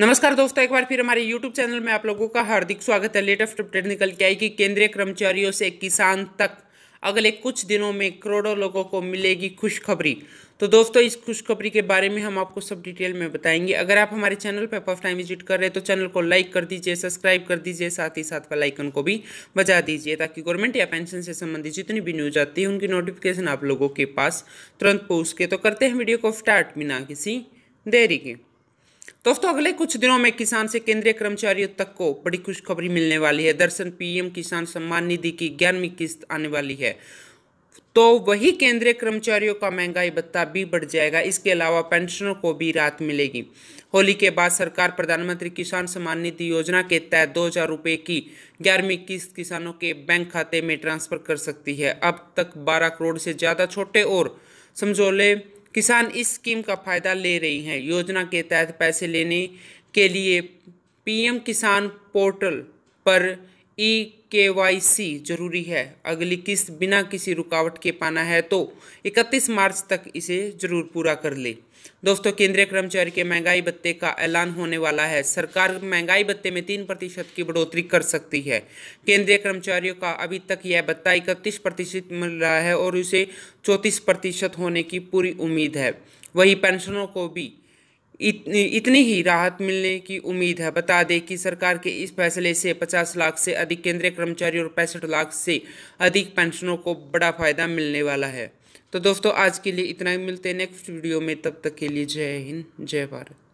नमस्कार दोस्तों एक बार फिर हमारे YouTube चैनल में आप लोगों का हार्दिक स्वागत है लेटेस्ट अपडेट निकल के आई कि केंद्रीय कर्मचारियों से किसान तक अगले कुछ दिनों में करोड़ों लोगों को मिलेगी खुशखबरी तो दोस्तों इस खुशखबरी के बारे में हम आपको सब डिटेल में बताएंगे अगर आप हमारे चैनल पर फर्स्ट टाइम विजिट कर रहे हैं तो चैनल को लाइक कर दीजिए सब्सक्राइब कर दीजिए साथ ही साथ बेल आइकन को भी बजा दीजिए ताकि गवर्नमेंट या पेंशन से संबंधित जितनी भी न्यूज आती है उनकी नोटिफिकेशन आप लोगों के पास तुरंत पहुँच के तो करते हैं वीडियो को स्टार्ट बिना किसी देरी के दोस्तों तो अगले कुछ दिनों में किसान से केंद्रीय कर्मचारियों तक को बड़ी खुशखबरी मिलने वाली है दरअसल पीएम किसान सम्मान निधि की ग्यारहवीं किस्त आने वाली है तो वही केंद्रीय कर्मचारियों का महंगाई भत्ता भी बढ़ जाएगा इसके अलावा पेंशनों को भी राहत मिलेगी होली के बाद सरकार प्रधानमंत्री किसान सम्मान निधि योजना के तहत दो हज़ार रुपये की ग्यारहवीं किस्त किसानों के बैंक खाते में ट्रांसफर कर सकती है अब तक बारह करोड़ से ज़्यादा छोटे और समझौले किसान इस स्कीम का फ़ायदा ले रही हैं योजना के तहत पैसे लेने के लिए पीएम किसान पोर्टल पर ई के वाई सी जरूरी है अगली किस्त बिना किसी रुकावट के पाना है तो 31 मार्च तक इसे जरूर पूरा कर ले दोस्तों केंद्रीय कर्मचारी के महंगाई भत्ते का ऐलान होने वाला है सरकार महंगाई भत्ते में तीन प्रतिशत की बढ़ोतरी कर सकती है केंद्रीय कर्मचारियों का अभी तक यह भत्ता इकतीस प्रतिशत मिल रहा है और उसे चौंतीस प्रतिशत होने की पूरी उम्मीद है वही पेंशनों को भी इतनी इतनी ही राहत मिलने की उम्मीद है बता दें कि सरकार के इस फैसले से 50 लाख से अधिक केंद्रीय कर्मचारी और पैंसठ लाख से अधिक पेंशनों को बड़ा फायदा मिलने वाला है तो दोस्तों आज के लिए इतना ही मिलते हैं नेक्स्ट वीडियो में तब तक के लिए जय हिंद जय भारत